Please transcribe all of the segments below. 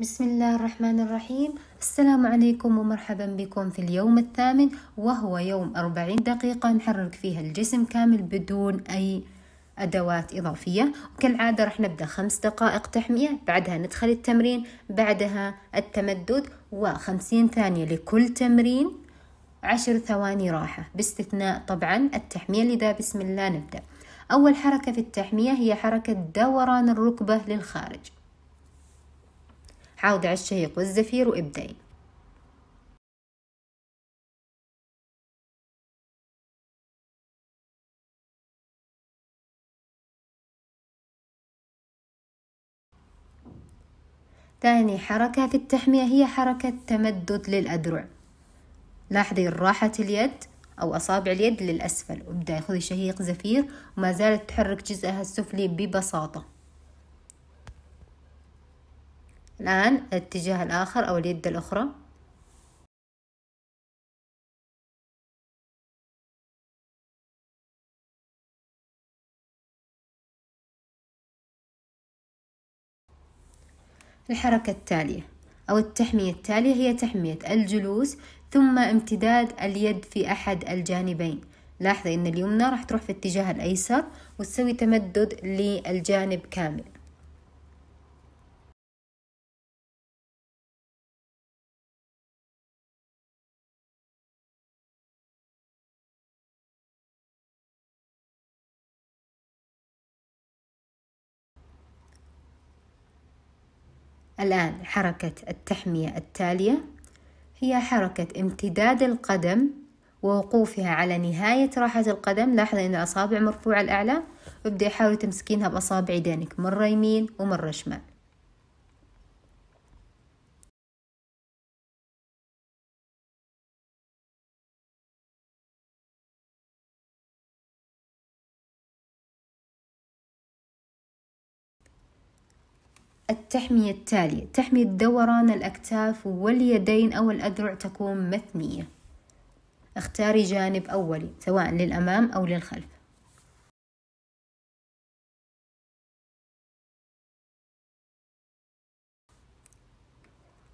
بسم الله الرحمن الرحيم السلام عليكم ومرحبا بكم في اليوم الثامن وهو يوم 40 دقيقة نحرك فيها الجسم كامل بدون أي أدوات إضافية وكالعادة راح نبدأ خمس دقائق تحمية بعدها ندخل التمرين بعدها التمدد وخمسين ثانية لكل تمرين عشر ثواني راحة باستثناء طبعا التحمية لذا بسم الله نبدأ أول حركة في التحمية هي حركة دوران الركبة للخارج حاول على الشهيق والزفير وابدأي ثاني حركة في التحمية هي حركة تمدد للأذرع لاحظي راحة اليد أو أصابع اليد للأسفل وابدأي خذي شهيق زفير وما زالت تحرك جزءها السفلي ببساطة الآن الاتجاه الآخر أو اليد الأخرى الحركة التالية أو التحمية التالية هي تحمية الجلوس ثم امتداد اليد في أحد الجانبين لاحظي أن اليمنى راح تروح في اتجاه الأيسر وتسوي تمدد للجانب كامل الآن حركة التحمية التالية هي حركة امتداد القدم ووقوفها على نهاية راحة القدم لاحظ أن الأصابع مرفوعة الأعلى وابدأ حاولي تمسكينها بأصابع يدينك مرة يمين ومرة شمال التحمية التالية تحمية دوران الأكتاف واليدين أو الأذرع تكون مثنية اختاري جانب أولي سواء للأمام أو للخلف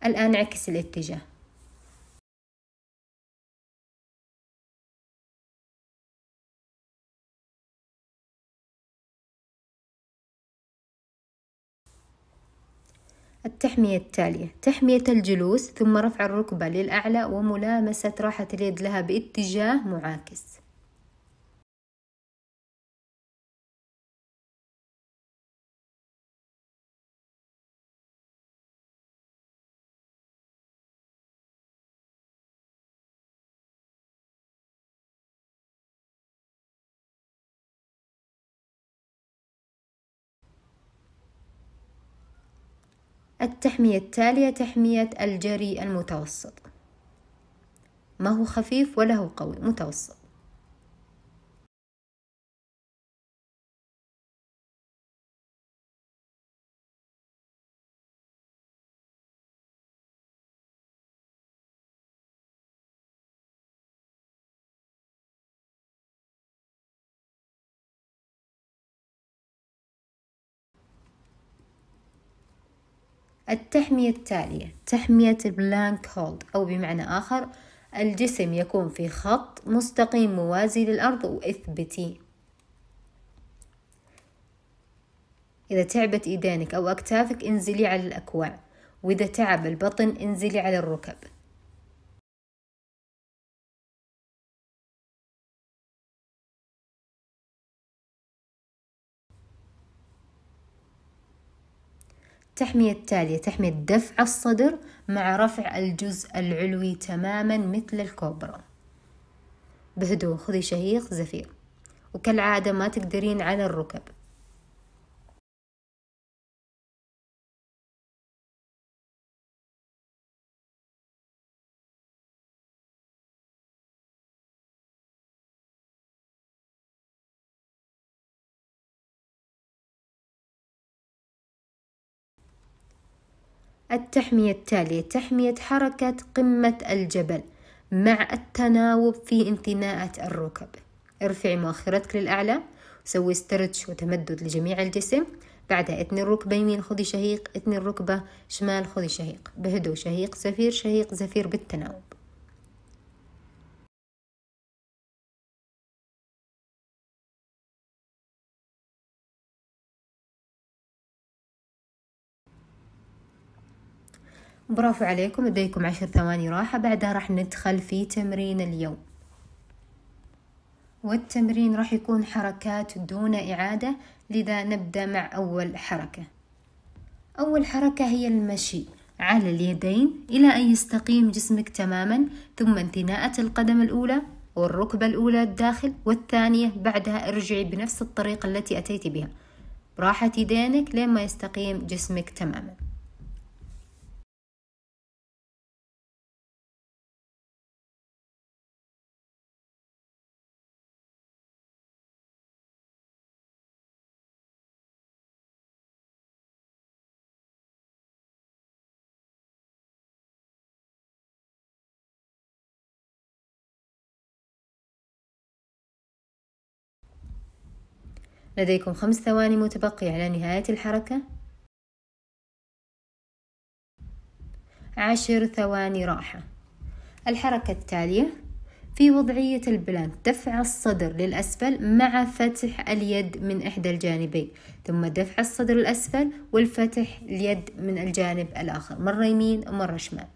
الآن عكس الاتجاه التحمية التالية تحمية الجلوس ثم رفع الركبة للأعلى وملامسة راحة اليد لها باتجاه معاكس التحمية التالية تحمية الجري المتوسط ما هو خفيف ولا هو قوي متوسط التحمية التالية تحمية البلانك هولد أو بمعنى آخر الجسم يكون في خط مستقيم موازي للأرض وإثبتي إذا تعبت إيدينك أو أكتافك انزلي على الأكوع وإذا تعب البطن انزلي على الركب التحمية التالية تحمية دفع الصدر مع رفع الجزء العلوي تماما مثل الكوبرا بهدوء خذي شهيق زفير وكالعادة ما تقدرين على الركب التحمية التالية تحمية حركة قمة الجبل مع التناوب في انتناءة الركب ارفعي مؤخرتك للأعلى سوي استرتش وتمدد لجميع الجسم بعدها اثني الركبة يمين خذي شهيق اثني الركبة شمال خذي شهيق بهدوء شهيق زفير شهيق زفير بالتناوب برافو عليكم اديكم عشر ثواني راحة بعدها راح ندخل في تمرين اليوم والتمرين راح يكون حركات دون إعادة لذا نبدأ مع أول حركة أول حركة هي المشي على اليدين إلى أن يستقيم جسمك تماما ثم انثناءة القدم الأولى والركبة الأولى الداخل والثانية بعدها ارجعي بنفس الطريقة التي أتيت بها براحة يدينك لما يستقيم جسمك تماماً لديكم خمس ثواني متبقية على نهاية الحركة عشر ثواني راحة الحركة التالية في وضعية البلانك دفع الصدر للأسفل مع فتح اليد من إحدى الجانبين ثم دفع الصدر الأسفل والفتح اليد من الجانب الآخر مرة يمين ومرة شمال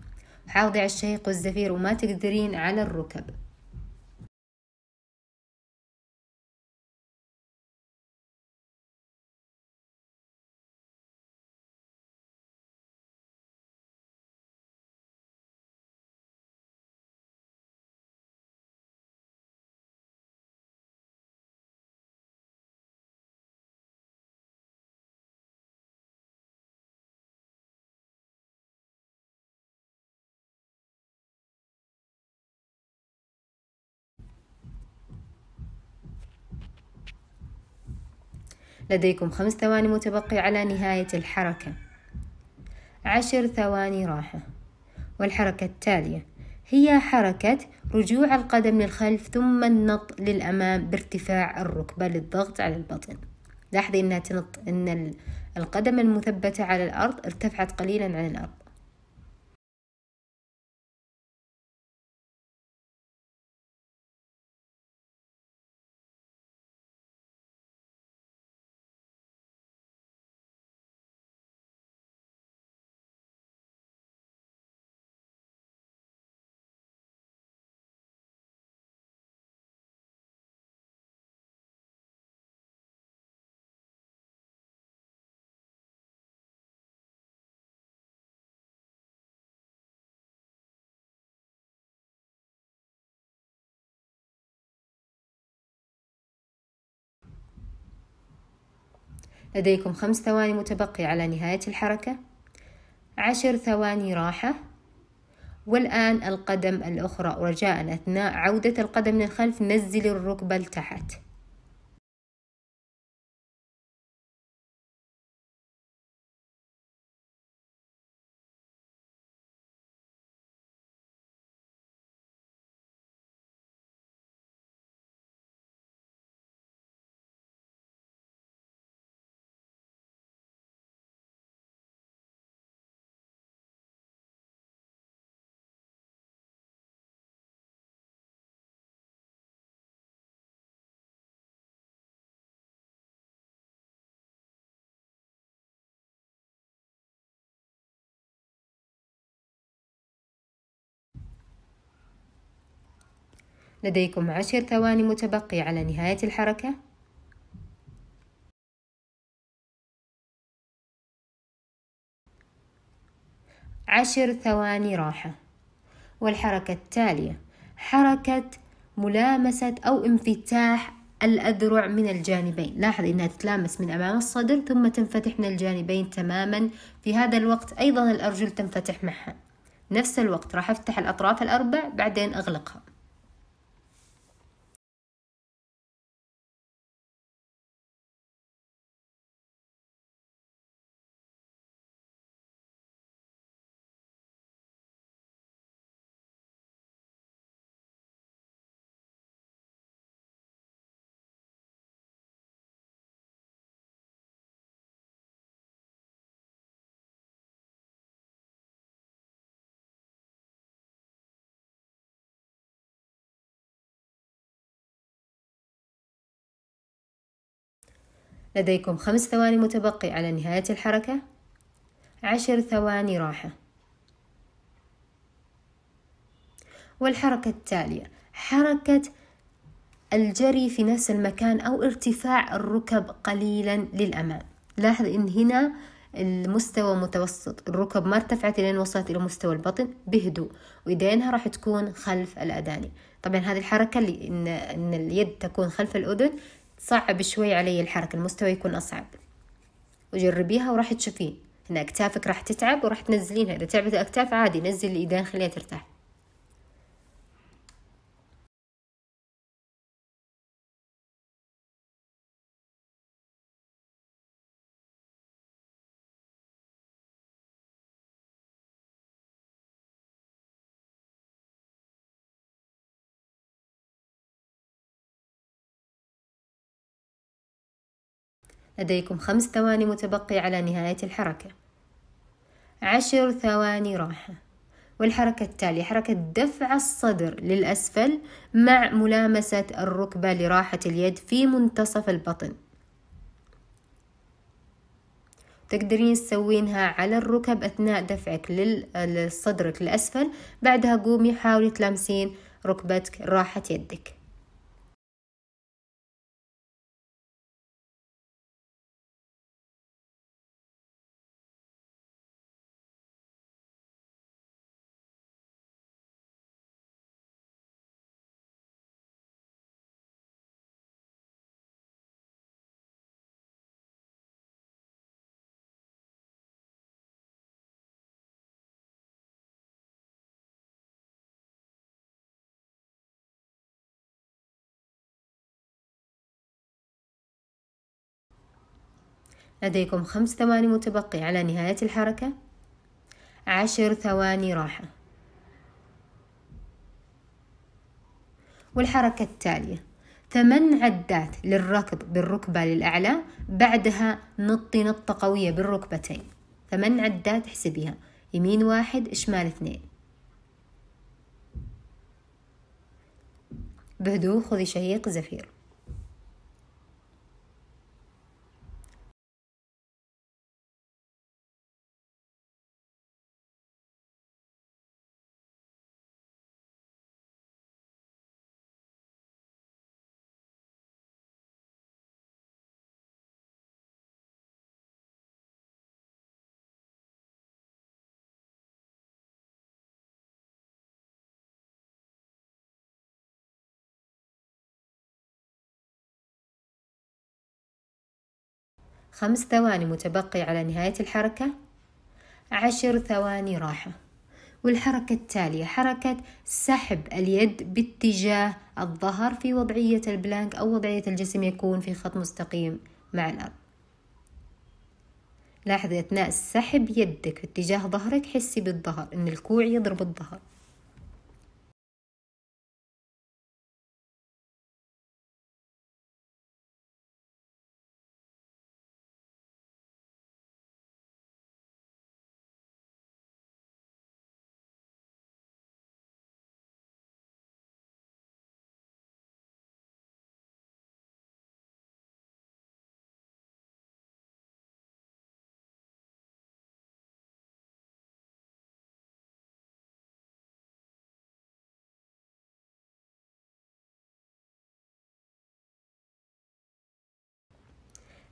حافظي على الشهيق والزفير وما تقدرين على الركب لديكم خمس ثواني متبقية على نهاية الحركة عشر ثواني راحة والحركة التالية هي حركة رجوع القدم للخلف ثم النط للأمام بارتفاع الركبة للضغط على البطن لاحظي أنها تنط أن القدم المثبتة على الأرض ارتفعت قليلا عن الأرض لديكم خمس ثواني متبقية على نهاية الحركة عشر ثواني راحة والآن القدم الأخرى ورجاء أثناء عودة القدم للخلف نزل الركبة لتحت لديكم عشر ثواني متبقية على نهاية الحركة عشر ثواني راحة والحركة التالية حركة ملامسة أو انفتاح الأذرع من الجانبين لاحظ أنها تتلامس من أمام الصدر ثم تنفتح من الجانبين تماما في هذا الوقت أيضا الأرجل تنفتح معها نفس الوقت راح أفتح الأطراف الأربع بعدين أغلقها لديكم خمس ثواني متبقي على نهاية الحركة عشر ثواني راحة والحركة التالية حركة الجري في نفس المكان أو ارتفاع الركب قليلا للأمام لاحظ إن هنا المستوى متوسط الركب ما ارتفعت لين وصلت إلى مستوى البطن بهدوء وإيدينها راح تكون خلف الأداني طبعا هذه الحركة اللي إن, إن اليد تكون خلف الأذن صعب شوي علي الحركة المستوى يكون أصعب وجربيها وراح تشوفين ان اكتافك راح تتعب وراح تنزلينها اذا تعبت الاكتاف عادي نزل الايدين خليها ترتاح لديكم خمس ثواني متبقية على نهاية الحركة عشر ثواني راحة والحركة التالية حركة دفع الصدر للأسفل مع ملامسة الركبة لراحة اليد في منتصف البطن تقدرين تسوينها على الركب أثناء دفعك للصدرك للأسفل بعدها قومي حاولي تلامسين ركبتك راحة يدك لديكم خمس ثواني متبقية على نهاية الحركة عشر ثواني راحة والحركة التالية ثمان عدات للركض بالركبة للأعلى بعدها نطي نطة قوية بالركبتين ثمان عدات احسبيها يمين واحد شمال اثنين بهدوء خذي شهيق زفير خمس ثواني متبقي على نهاية الحركة عشر ثواني راحة والحركة التالية حركة سحب اليد باتجاه الظهر في وضعية البلانك أو وضعية الجسم يكون في خط مستقيم مع الأرض لاحظي أثناء سحب يدك باتجاه ظهرك حسي بالظهر أن الكوع يضرب الظهر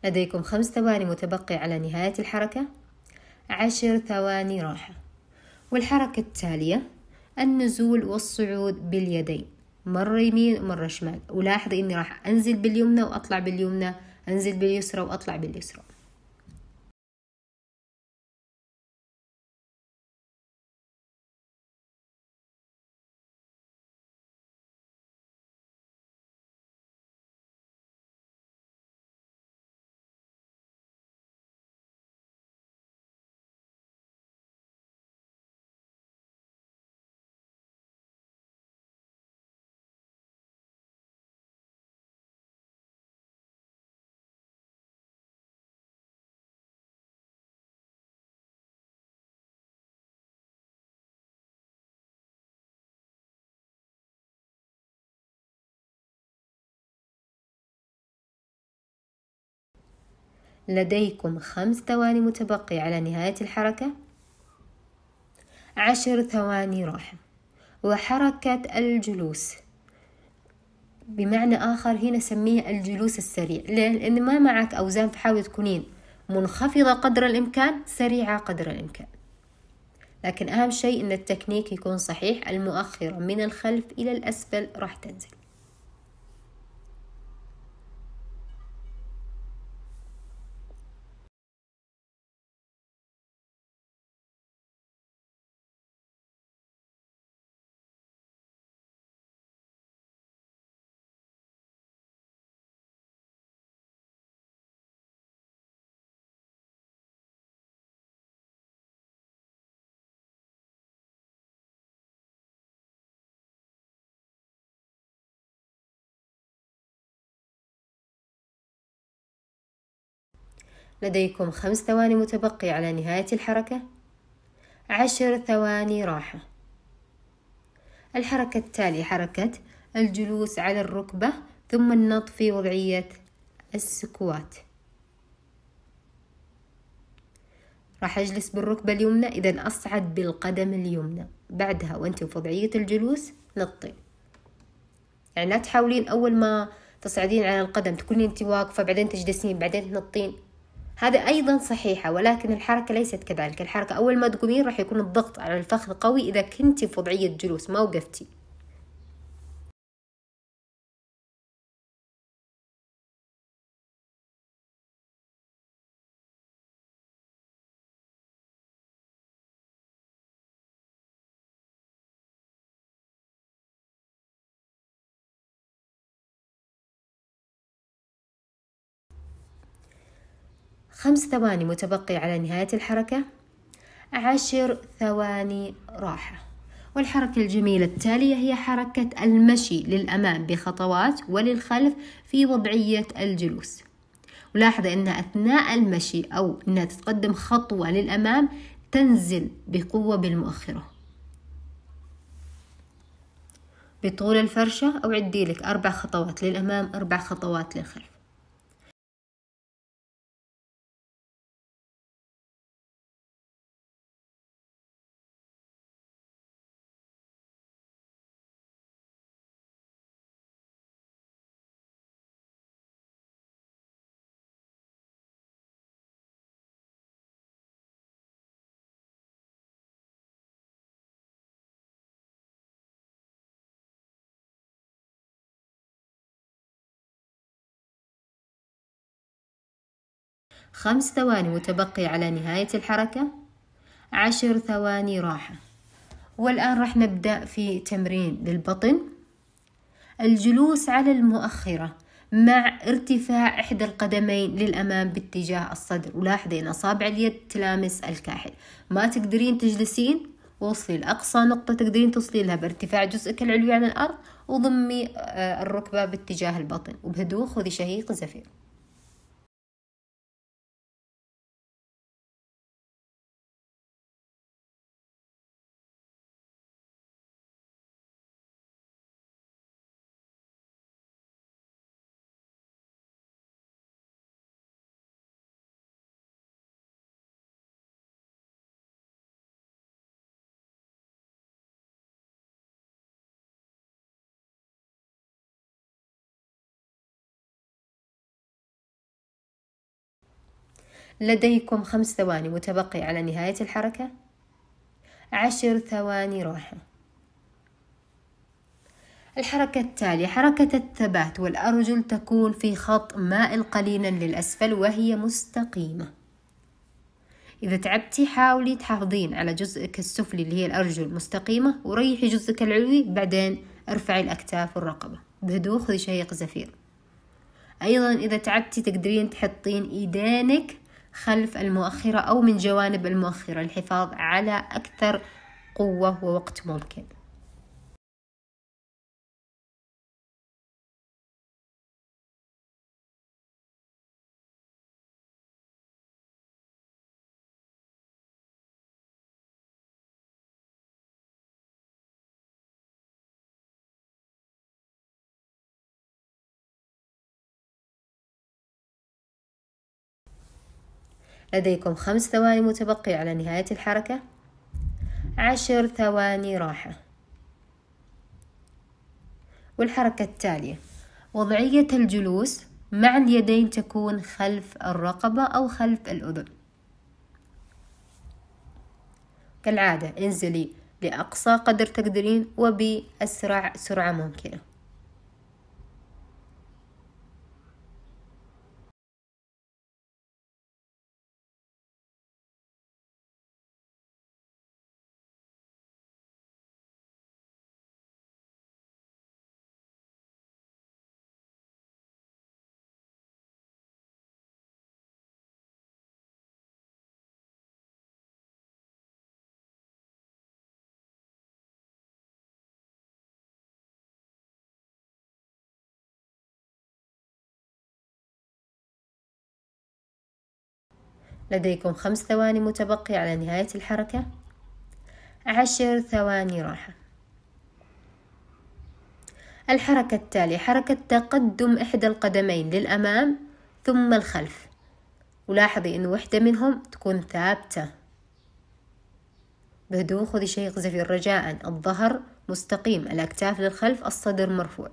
لديكم خمس ثواني متبقية على نهاية الحركة عشر ثواني راحة والحركة التالية النزول والصعود باليدين مرة يمين ومرة شمال ولاحظي اني راح انزل باليمنى واطلع باليمنى انزل باليسرى واطلع باليسرى لديكم خمس ثواني متبقية على نهاية الحركة عشر ثواني راحة وحركة الجلوس بمعنى آخر هنا سميه الجلوس السريع ليه؟ لأن ما معك أوزان فحاولي تكونين منخفضة قدر الإمكان سريعة قدر الإمكان لكن أهم شيء أن التكنيك يكون صحيح المؤخرة من الخلف إلى الأسفل راح تنزل لديكم خمس ثواني متبقية على نهاية الحركة عشر ثواني راحة الحركة التالية حركة الجلوس على الركبة ثم النط في وضعية السكوات راح أجلس بالركبة اليمنى إذا أصعد بالقدم اليمنى بعدها وأنت في وضعية الجلوس نطي يعني لا تحاولين أول ما تصعدين على القدم تكونين أنت واقفة بعدين تجلسين بعدين تنطين هذا أيضا صحيحة ولكن الحركة ليست كذلك الحركة أول ما تقومين راح يكون الضغط على الفخذ قوي إذا كنتي في وضعية جلوس ما وقفتي خمس ثواني متبقي على نهاية الحركة عشر ثواني راحة والحركة الجميلة التالية هي حركة المشي للأمام بخطوات وللخلف في وضعية الجلوس ولاحظ أنها أثناء المشي أو أنها تتقدم خطوة للأمام تنزل بقوة بالمؤخرة بطول الفرشة أو عدي لك أربع خطوات للأمام أربع خطوات للخلف خمس ثواني متبقية على نهاية الحركة عشر ثواني راحة والآن راح نبدأ في تمرين للبطن الجلوس على المؤخرة مع ارتفاع إحدى القدمين للأمام باتجاه الصدر ولاحظين أصابع اليد تلامس الكاحل ما تقدرين تجلسين وصلي لأقصى نقطة تقدرين توصلي لها بارتفاع جزءك العلوي عن الأرض وضمي آه، الركبة باتجاه البطن وبهدوء خذي شهيق زفير لديكم خمس ثواني متبقية على نهاية الحركة عشر ثواني راحة الحركة التالية حركة الثبات والأرجل تكون في خط مائل قليلا للأسفل وهي مستقيمة إذا تعبتي حاولي تحافظين على جزءك السفلي اللي هي الأرجل مستقيمة وريحي جزءك العلوي بعدين ارفعي الأكتاف والرقبة بهدوء خذي شيق زفير أيضا إذا تعبتي تقدرين تحطين إيدينك خلف المؤخرة أو من جوانب المؤخرة للحفاظ على أكثر قوة ووقت ممكن لديكم خمس ثواني متبقية على نهاية الحركة عشر ثواني راحة والحركة التالية وضعية الجلوس مع اليدين تكون خلف الرقبة أو خلف الأذن كالعادة انزلي لأقصى قدر تقدرين وبأسرع سرعة ممكنة لديكم خمس ثواني متبقية على نهاية الحركة عشر ثواني راحة الحركة التالية حركة تقدم إحدى القدمين للأمام ثم الخلف ولاحظي أن واحدة منهم تكون ثابتة بهدوء خذي شيء زفير رجاء الظهر مستقيم الأكتاف للخلف الصدر مرفوع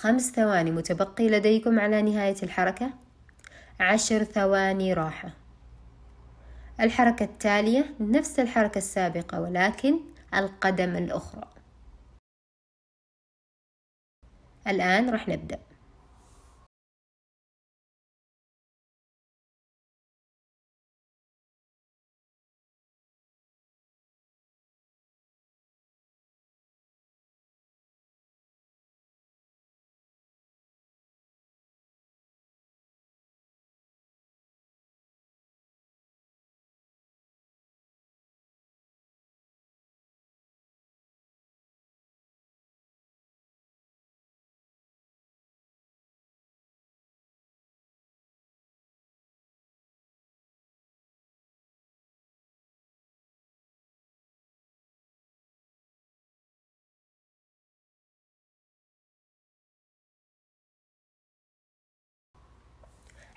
خمس ثواني متبقي لديكم على نهاية الحركة عشر ثواني راحة الحركة التالية نفس الحركة السابقة ولكن القدم الأخرى الآن راح نبدأ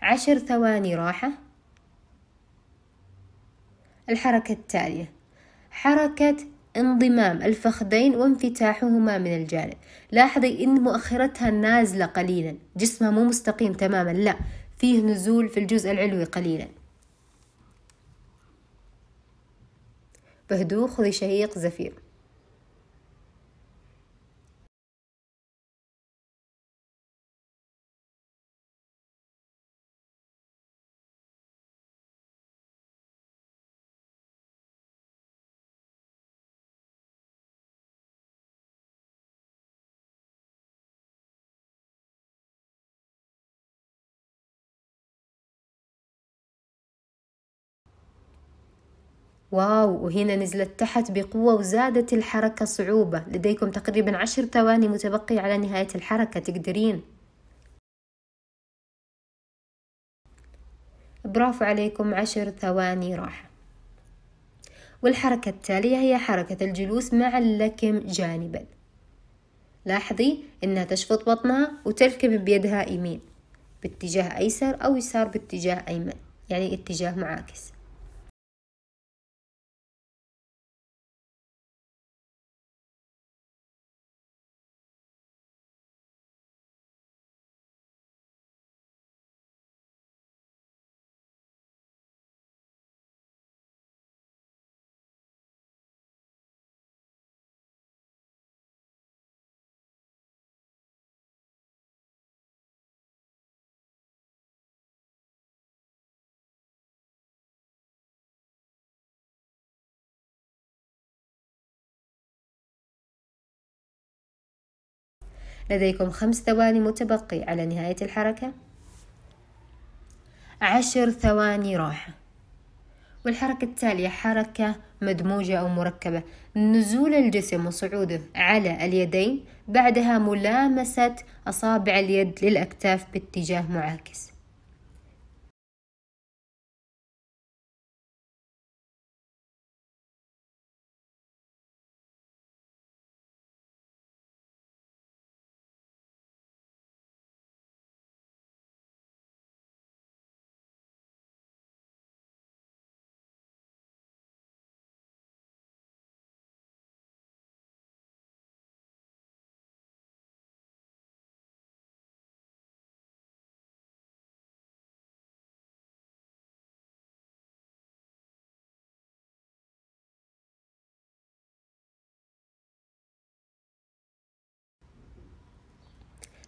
عشر ثواني راحة الحركة التالية حركة انضمام الفخذين وانفتاحهما من الجانب لاحظي ان مؤخرتها نازلة قليلا جسمها مو مستقيم تماما لا فيه نزول في الجزء العلوي قليلا بهدوء خذي شهيق زفير واو وهنا نزلت تحت بقوة وزادت الحركة صعوبة لديكم تقريبا عشر ثواني متبقية على نهاية الحركة تقدرين برافو عليكم عشر ثواني راحة والحركة التالية هي حركة الجلوس مع اللكم جانبا لاحظي انها تشفط بطنها وتلكم بيدها يمين باتجاه ايسر او يسار باتجاه ايمن يعني اتجاه معاكس لديكم خمس ثواني متبقي على نهاية الحركة عشر ثواني راحة والحركة التالية حركة مدموجة أو مركبة نزول الجسم وصعوده على اليدين بعدها ملامسة أصابع اليد للأكتاف باتجاه معاكس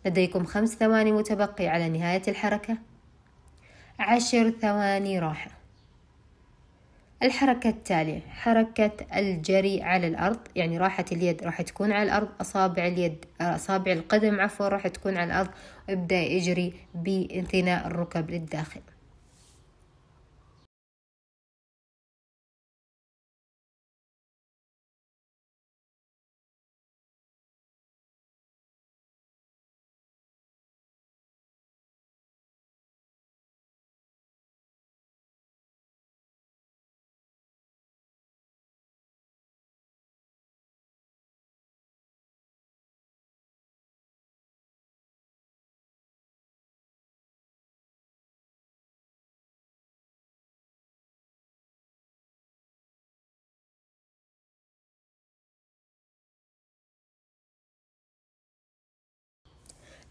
لديكم خمس ثواني متبقية على نهاية الحركة عشر ثواني راحة الحركة التالية حركة الجري على الأرض يعني راحة اليد راح تكون على الأرض أصابع اليد أصابع القدم عفوا راح تكون على الأرض ابدأ يجري بانثناء الركب للداخل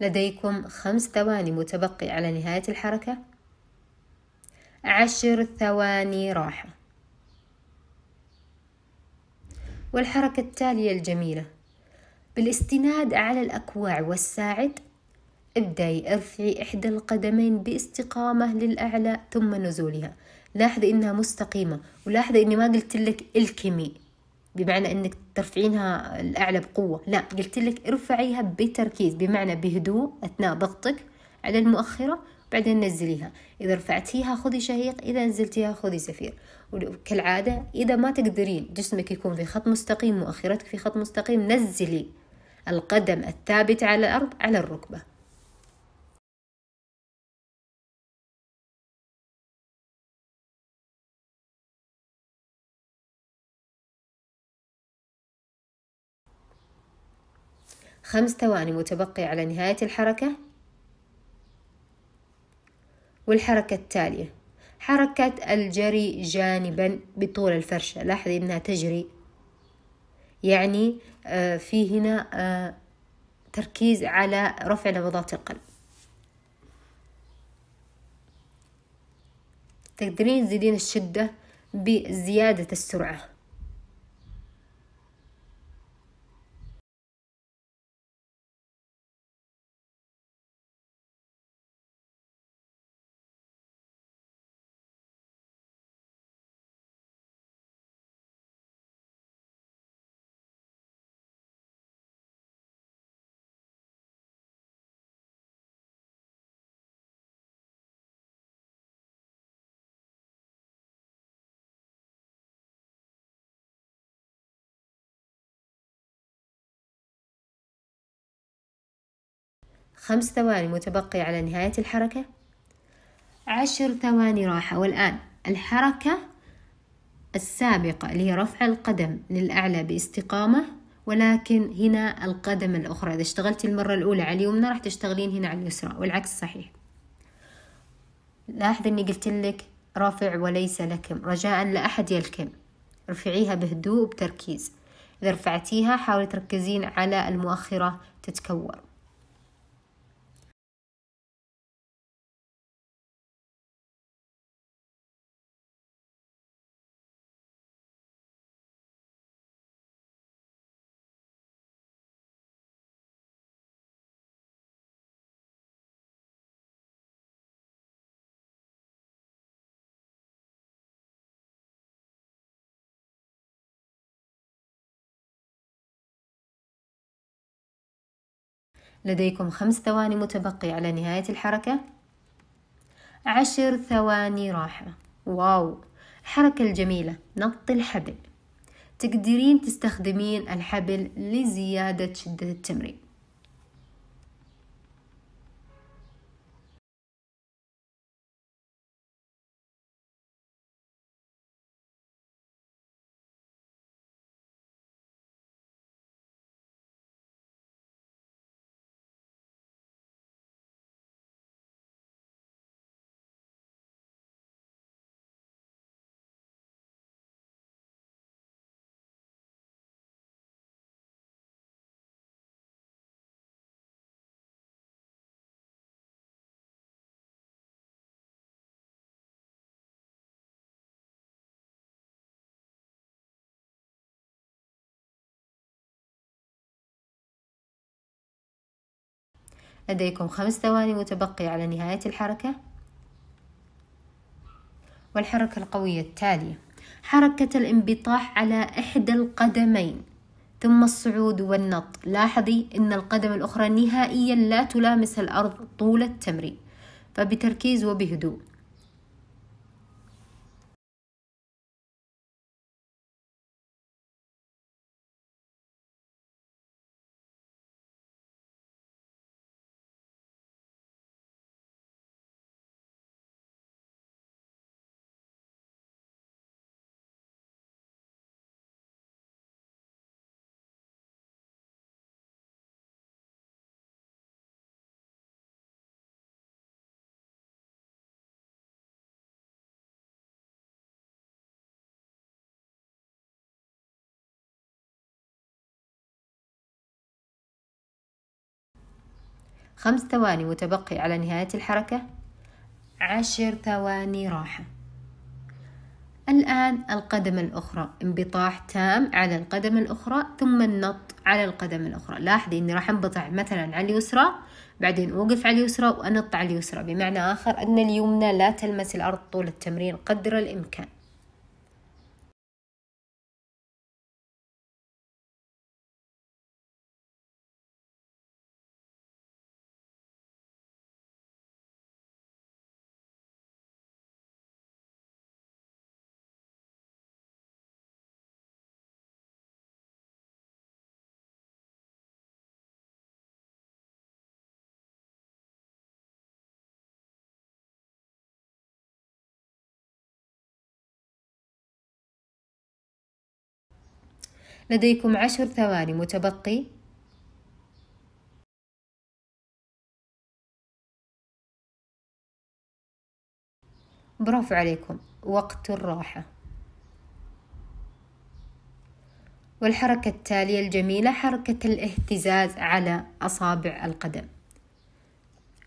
لديكم خمس ثواني متبقي على نهاية الحركة عشر ثواني راحة والحركة التالية الجميلة بالاستناد على الأكواع والساعد ابدأي ارفعي إحدى القدمين باستقامة للأعلى ثم نزولها لاحظي إنها مستقيمة ولاحظي إني ما قلت لك الكمي بمعنى انك ترفعينها الاعلى بقوه لا قلت لك ارفعيها بتركيز بمعنى بهدوء اثناء ضغطك على المؤخره بعدين نزليها إذا رفعتيها خذي شهيق إذا نزلتيها خذي زفير وكالعادة إذا ما تقدرين جسمك يكون في خط مستقيم مؤخرتك في خط مستقيم نزلي القدم الثابتة على الأرض على الركبة خمس ثواني متبقية على نهاية الحركة والحركة التالية حركة الجري جانبا بطول الفرشة لاحظي انها تجري يعني آه، في هنا آه، تركيز على رفع نبضات القلب تقدرين تزيدين الشدة بزيادة السرعة خمس ثواني متبقية على نهاية الحركة عشر ثواني راحة والآن الحركة السابقة اللي هي رفع القدم للأعلى باستقامة ولكن هنا القدم الأخرى إذا اشتغلت المرة الأولى على اليمنى راح تشتغلين هنا على اليسرى والعكس صحيح لاحظ أني قلت لك رفع وليس لكم رجاء لا أحد يلكم ارفعيها بهدوء وبتركيز إذا رفعتيها حاولي تركزين على المؤخرة تتكور لديكم خمس ثواني متبقية على نهاية الحركة عشر ثواني راحة واو الحركة الجميلة نط الحبل تقدرين تستخدمين الحبل لزيادة شدة التمرين لديكم خمس ثواني متبقية على نهاية الحركة والحركة القوية التالية حركة الانبطاح على إحدى القدمين ثم الصعود والنط لاحظي أن القدم الأخرى نهائيا لا تلامس الأرض طول التمرين فبتركيز وبهدوء خمس ثواني متبقي على نهاية الحركة عشر ثواني راحة الآن القدم الأخرى انبطاح تام على القدم الأخرى ثم النط على القدم الأخرى لاحظي أني راح انبطح مثلا على اليسرى بعدين أوقف على اليسرى وأنط على اليسرى بمعنى آخر أن اليمنى لا تلمس الأرض طول التمرين قدر الإمكان لديكم عشر ثواني متبقي برافو عليكم وقت الراحة والحركة التالية الجميلة حركة الاهتزاز على أصابع القدم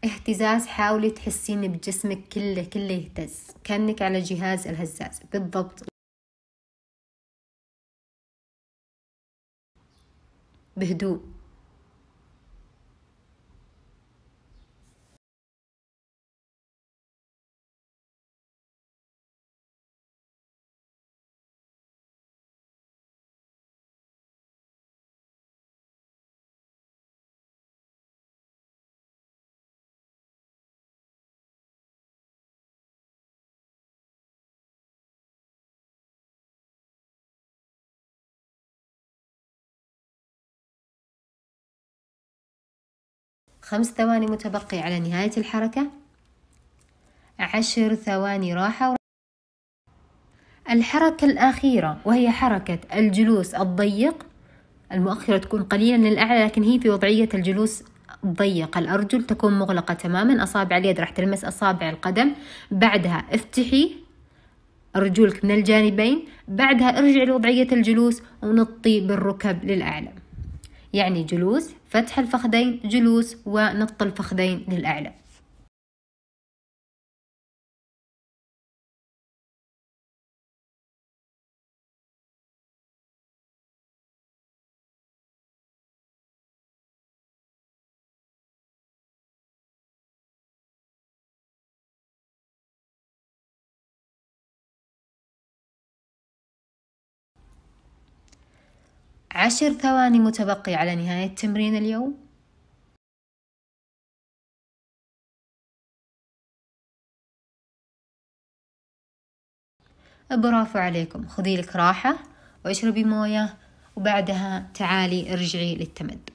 اهتزاز حاولي تحسين بجسمك كله كله يهتز كأنك على جهاز الهزاز بالضبط بهدوء خمس ثواني متبقية على نهاية الحركة عشر ثواني راحة الحركة الأخيرة وهي حركة الجلوس الضيق المؤخرة تكون قليلا للأعلى لكن هي في وضعية الجلوس الضيق الأرجل تكون مغلقة تماما أصابع اليد راح تلمس أصابع القدم بعدها افتحي رجولك من الجانبين بعدها ارجع لوضعية الجلوس ونطي بالركب للأعلى يعني جلوس فتح الفخذين جلوس ونط الفخذين للأعلى عشر ثواني متبقية على نهاية تمرين اليوم برافو عليكم خذي لك راحة واشربي موية وبعدها تعالي ارجعي للتمدد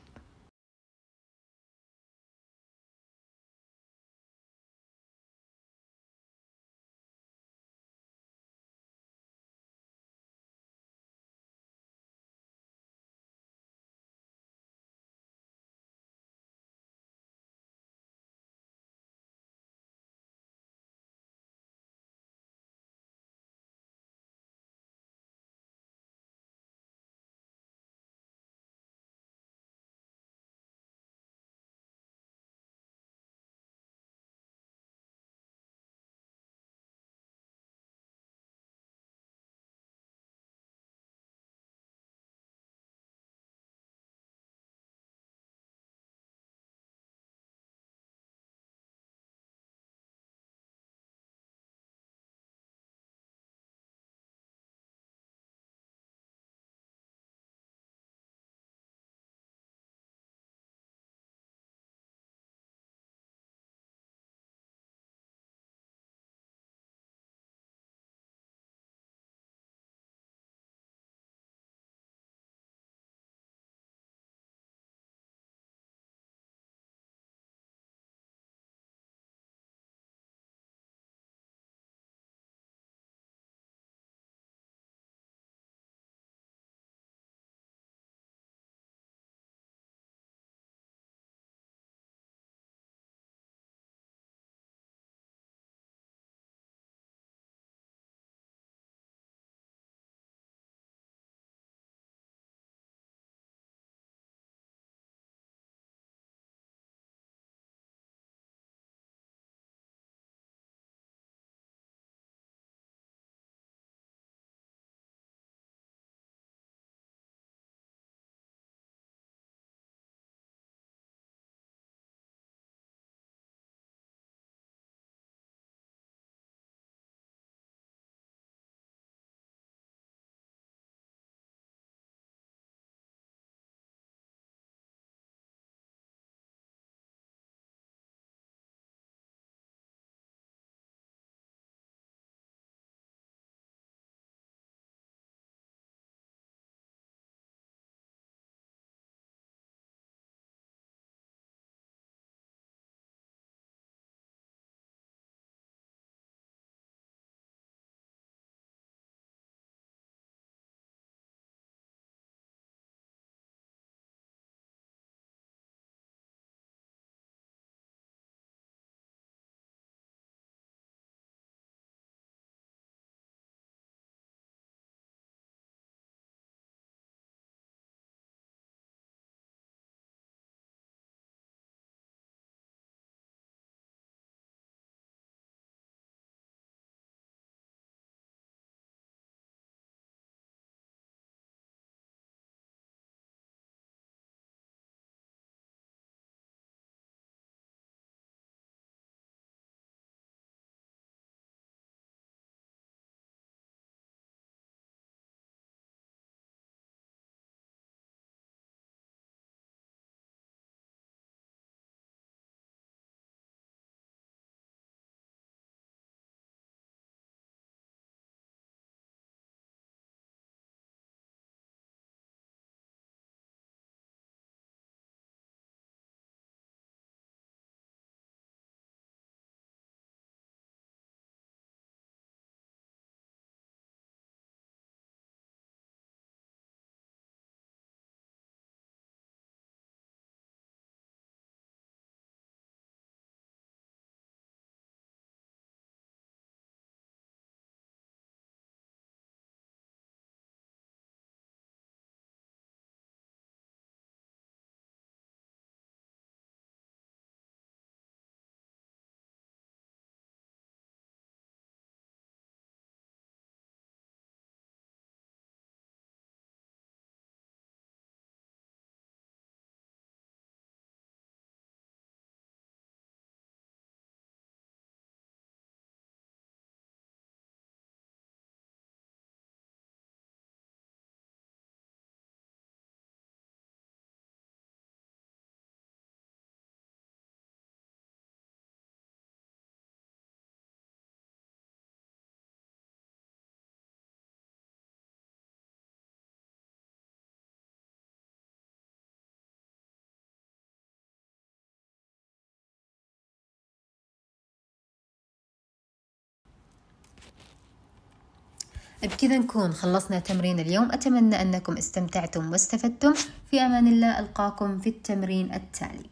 بكذا نكون خلصنا تمرين اليوم أتمنى أنكم استمتعتم واستفدتم في أمان الله ألقاكم في التمرين التالي